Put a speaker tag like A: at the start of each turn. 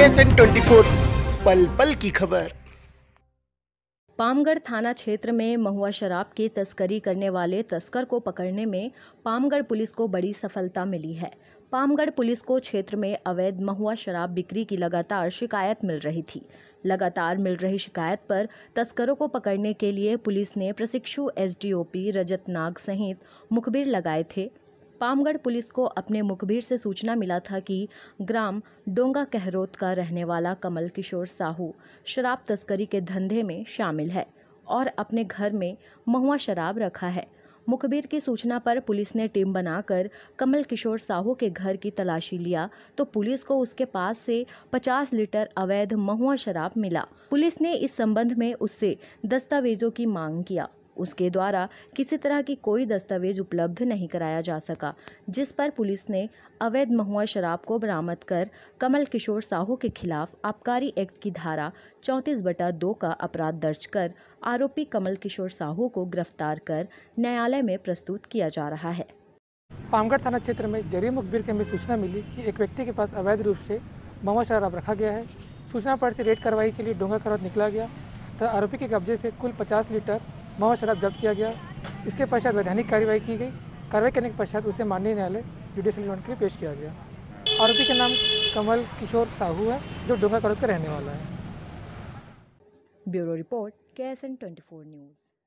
A: पल पल की खबर
B: पामगढ़ थाना क्षेत्र में महुआ शराब की तस्करी करने वाले तस्कर को पकड़ने में पामगढ़ पुलिस को बड़ी सफलता मिली है पामगढ़ पुलिस को क्षेत्र में अवैध महुआ शराब बिक्री की लगातार शिकायत मिल रही थी लगातार मिल रही शिकायत पर तस्करों को पकड़ने के लिए पुलिस ने प्रशिक्षु एसडीओपी रजत नाग सहित मुखबिर लगाए थे पामगढ़ पुलिस को अपने मुखबिर से सूचना मिला था कि ग्राम डोंगा कहरोत का रहने वाला कमल किशोर साहू शराब तस्करी के धंधे में शामिल है और अपने घर में महुआ शराब रखा है मुखबिर की सूचना पर पुलिस ने टीम बनाकर कमल किशोर साहू के घर की तलाशी लिया तो पुलिस को उसके पास से 50 लीटर अवैध महुआ शराब मिला पुलिस ने इस संबंध में उससे दस्तावेजों की मांग किया उसके द्वारा किसी तरह की कोई दस्तावेज उपलब्ध नहीं कराया जा सका जिस पर पुलिस ने अवैध महुआ शराब को बरामद कर कमल किशोर साहू के खिलाफ आबकारी एक्ट की धारा चौंतीस बटा दो का अपराध दर्ज कर आरोपी कमल किशोर साहू को गिरफ्तार कर न्यायालय में प्रस्तुत किया जा रहा है
C: पामगढ़ थाना क्षेत्र में जरिए मुखबिर के हमें सूचना मिली कि एक व्यक्ति के पास अवैध रूप से महुआ शराब रखा गया है सूचना पर से रेड कार्रवाई के लिए डोंगा करवट निकला गया तथा आरोपी के कब्जे से कुल 50 लीटर मोहम्मद शराब जब्त किया गया इसके पश्चात वैधानिक कार्रवाई की गई कार्रवाई करने के पश्चात उसे माननीय न्यायालय जुडिशियल रिमांड के लिए पेश किया गया आरोपी का नाम कमल किशोर साहू है जो डोंगा करोड़ का रहने वाला है bureau report
B: K S N twenty four news